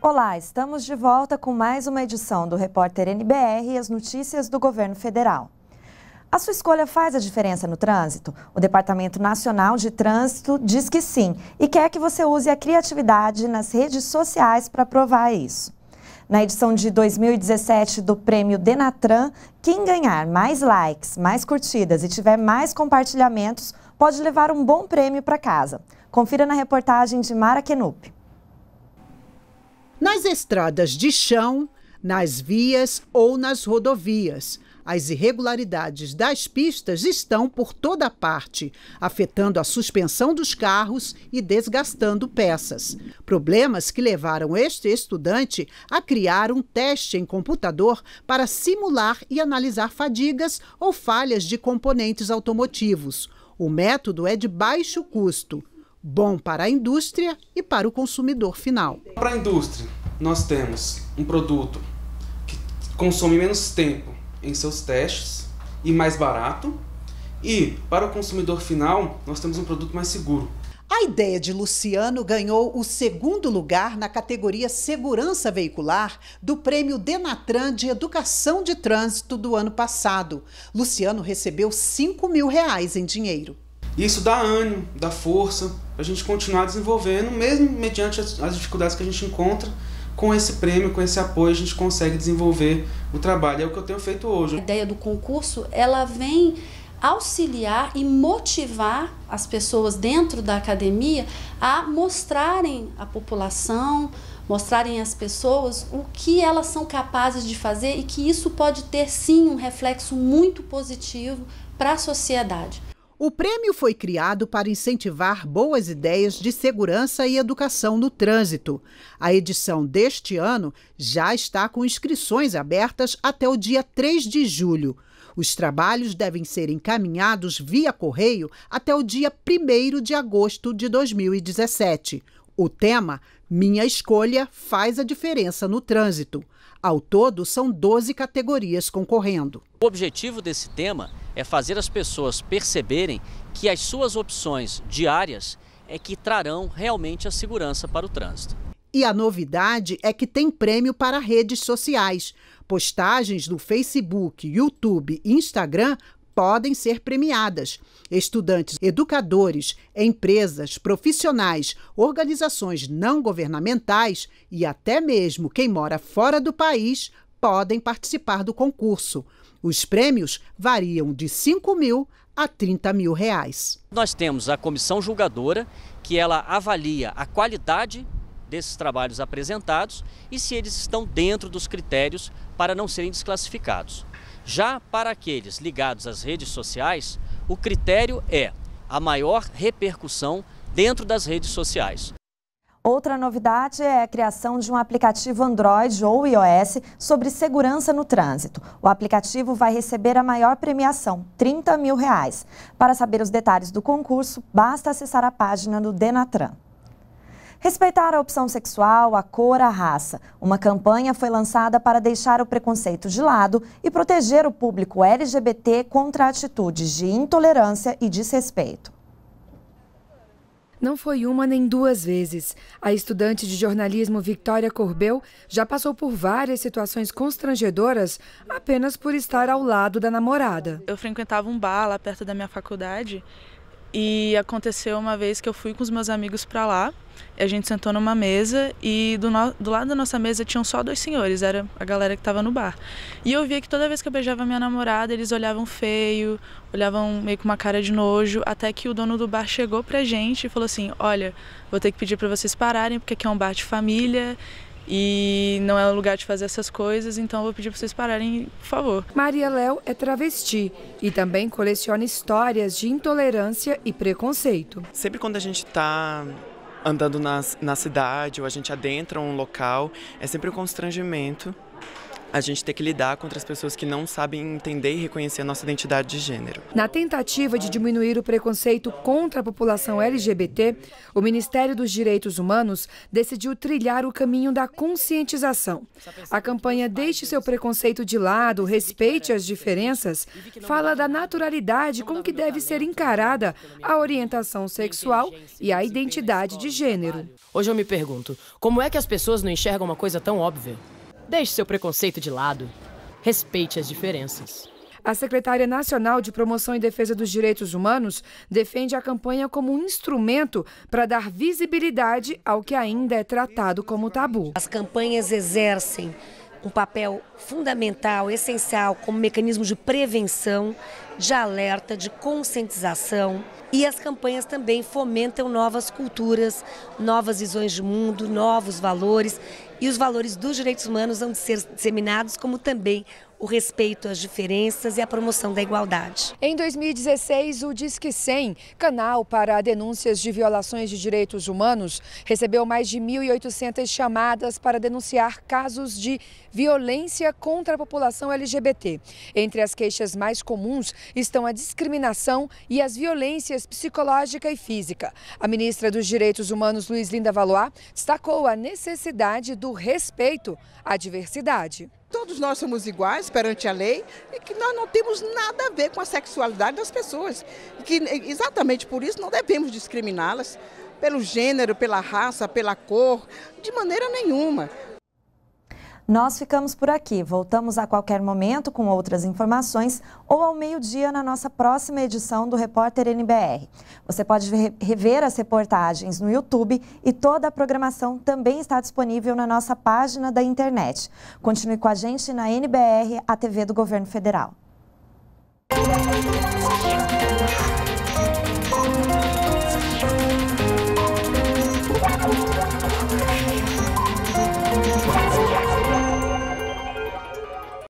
Olá, estamos de volta com mais uma edição do Repórter NBR e as notícias do governo federal. A sua escolha faz a diferença no trânsito? O Departamento Nacional de Trânsito diz que sim e quer que você use a criatividade nas redes sociais para provar isso. Na edição de 2017 do prêmio Denatran, quem ganhar mais likes, mais curtidas e tiver mais compartilhamentos pode levar um bom prêmio para casa. Confira na reportagem de Mara Kenup. Nas estradas de chão, nas vias ou nas rodovias. As irregularidades das pistas estão por toda parte, afetando a suspensão dos carros e desgastando peças. Problemas que levaram este estudante a criar um teste em computador para simular e analisar fadigas ou falhas de componentes automotivos. O método é de baixo custo, bom para a indústria e para o consumidor final. Para a indústria, nós temos um produto que consome menos tempo em seus testes e mais barato. E, para o consumidor final, nós temos um produto mais seguro. A ideia de Luciano ganhou o segundo lugar na categoria Segurança Veicular do Prêmio Denatran de Educação de Trânsito do ano passado. Luciano recebeu 5 mil reais em dinheiro. Isso dá ânimo, dá força para a gente continuar desenvolvendo, mesmo mediante as dificuldades que a gente encontra com esse prêmio, com esse apoio, a gente consegue desenvolver o trabalho. É o que eu tenho feito hoje. A ideia do concurso, ela vem auxiliar e motivar as pessoas dentro da academia a mostrarem à população, mostrarem às pessoas o que elas são capazes de fazer e que isso pode ter sim um reflexo muito positivo para a sociedade. O prêmio foi criado para incentivar boas ideias de segurança e educação no trânsito. A edição deste ano já está com inscrições abertas até o dia 3 de julho. Os trabalhos devem ser encaminhados via correio até o dia 1 de agosto de 2017. O tema Minha Escolha faz a diferença no trânsito. Ao todo, são 12 categorias concorrendo. O objetivo desse tema é fazer as pessoas perceberem que as suas opções diárias é que trarão realmente a segurança para o trânsito. E a novidade é que tem prêmio para redes sociais. Postagens no Facebook, YouTube e Instagram podem ser premiadas. Estudantes, educadores, empresas, profissionais, organizações não governamentais e até mesmo quem mora fora do país podem participar do concurso. Os prêmios variam de 5 mil a 30 mil reais. Nós temos a comissão julgadora, que ela avalia a qualidade desses trabalhos apresentados e se eles estão dentro dos critérios para não serem desclassificados. Já para aqueles ligados às redes sociais, o critério é a maior repercussão dentro das redes sociais. Outra novidade é a criação de um aplicativo Android ou iOS sobre segurança no trânsito. O aplicativo vai receber a maior premiação, 30 mil reais. Para saber os detalhes do concurso, basta acessar a página do Denatran. Respeitar a opção sexual, a cor, a raça. Uma campanha foi lançada para deixar o preconceito de lado e proteger o público LGBT contra atitudes de intolerância e desrespeito. Não foi uma nem duas vezes. A estudante de jornalismo Victoria Corbeu já passou por várias situações constrangedoras apenas por estar ao lado da namorada. Eu frequentava um bar lá perto da minha faculdade e aconteceu uma vez que eu fui com os meus amigos para lá, a gente sentou numa mesa e do, no... do, lado da nossa mesa tinham só dois senhores, era a galera que estava no bar. E eu via que toda vez que eu beijava minha namorada, eles olhavam feio, olhavam meio com uma cara de nojo, até que o dono do bar chegou pra gente e falou assim: "Olha, vou ter que pedir para vocês pararem, porque aqui é um bar de família e não é um lugar de fazer essas coisas, então eu vou pedir para vocês pararem, por favor. Maria Léo é travesti e também coleciona histórias de intolerância e preconceito. Sempre quando a gente está andando nas, na cidade ou a gente adentra um local, é sempre um constrangimento a gente ter que lidar contra as pessoas que não sabem entender e reconhecer a nossa identidade de gênero. Na tentativa de diminuir o preconceito contra a população LGBT, o Ministério dos Direitos Humanos decidiu trilhar o caminho da conscientização. A campanha Deixe seu preconceito de lado, respeite as diferenças, fala da naturalidade com que deve ser encarada a orientação sexual e a identidade de gênero. Hoje eu me pergunto, como é que as pessoas não enxergam uma coisa tão óbvia? Deixe seu preconceito de lado. Respeite as diferenças. A secretária nacional de Promoção e Defesa dos Direitos Humanos defende a campanha como um instrumento para dar visibilidade ao que ainda é tratado como tabu. As campanhas exercem um papel fundamental, essencial, como mecanismo de prevenção de alerta, de conscientização. E as campanhas também fomentam novas culturas, novas visões de mundo, novos valores. E os valores dos direitos humanos vão ser disseminados, como também o respeito às diferenças e a promoção da igualdade. Em 2016, o Disque 100, canal para denúncias de violações de direitos humanos, recebeu mais de 1.800 chamadas para denunciar casos de violência contra a população LGBT. Entre as queixas mais comuns estão a discriminação e as violências psicológica e física. A ministra dos Direitos Humanos, Luiz Linda Valois, destacou a necessidade do respeito à diversidade todos nós somos iguais perante a lei e que nós não temos nada a ver com a sexualidade das pessoas. E que exatamente por isso não devemos discriminá-las pelo gênero, pela raça, pela cor, de maneira nenhuma. Nós ficamos por aqui. Voltamos a qualquer momento com outras informações ou ao meio-dia na nossa próxima edição do Repórter NBR. Você pode rever as reportagens no YouTube e toda a programação também está disponível na nossa página da internet. Continue com a gente na NBR, a TV do Governo Federal.